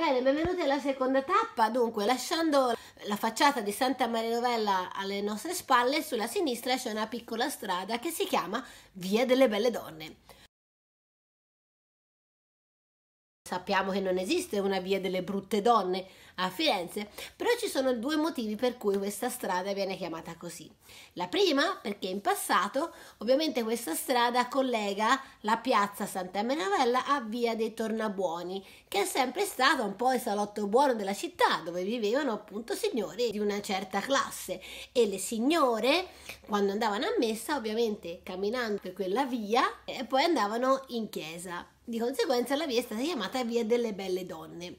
Bene, benvenuti alla seconda tappa. Dunque, lasciando la facciata di Santa Maria Novella alle nostre spalle, sulla sinistra c'è una piccola strada che si chiama Via delle Belle Donne. Sappiamo che non esiste una via delle brutte donne a Firenze, però ci sono due motivi per cui questa strada viene chiamata così. La prima perché in passato ovviamente questa strada collega la piazza Santa Menavella a via dei Tornabuoni, che è sempre stato un po' il salotto buono della città dove vivevano appunto signori di una certa classe e le signore quando andavano a messa ovviamente camminando per quella via e poi andavano in chiesa. Di conseguenza la via è stata chiamata Via delle Belle Donne.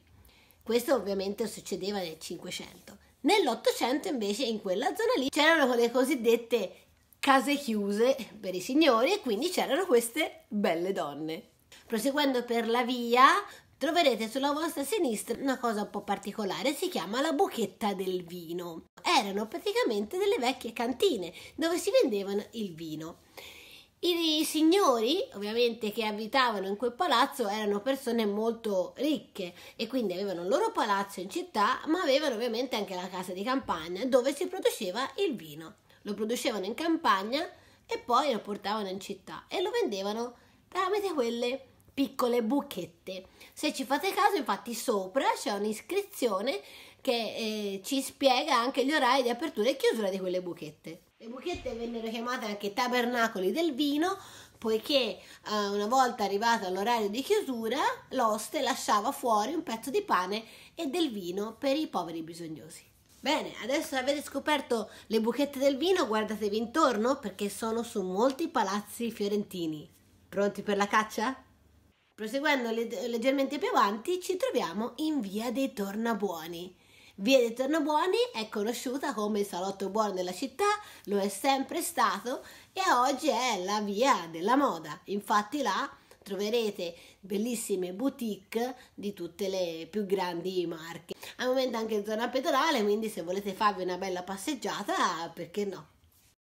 Questo ovviamente succedeva nel 500. Nell'Ottocento invece in quella zona lì c'erano le cosiddette case chiuse per i signori e quindi c'erano queste belle donne. Proseguendo per la via troverete sulla vostra sinistra una cosa un po' particolare, si chiama la buchetta del vino. Erano praticamente delle vecchie cantine dove si vendevano il vino. I signori, ovviamente, che abitavano in quel palazzo erano persone molto ricche e quindi avevano il loro palazzo in città, ma avevano ovviamente anche la casa di campagna dove si produceva il vino. Lo producevano in campagna e poi lo portavano in città e lo vendevano tramite quelle piccole buchette. Se ci fate caso, infatti, sopra c'è un'iscrizione che eh, ci spiega anche gli orari di apertura e chiusura di quelle buchette. Le buchette vennero chiamate anche tabernacoli del vino poiché eh, una volta arrivato all'orario di chiusura l'oste lasciava fuori un pezzo di pane e del vino per i poveri bisognosi. Bene, adesso che avete scoperto le buchette del vino, guardatevi intorno perché sono su molti palazzi fiorentini. Pronti per la caccia? Proseguendo leggermente più avanti ci troviamo in via dei Tornabuoni. Via dei Tornabuoni è conosciuta come il salotto buono della città, lo è sempre stato e oggi è la via della moda. Infatti là troverete bellissime boutique di tutte le più grandi marche. Al momento anche in zona pedonale, quindi se volete farvi una bella passeggiata, perché no?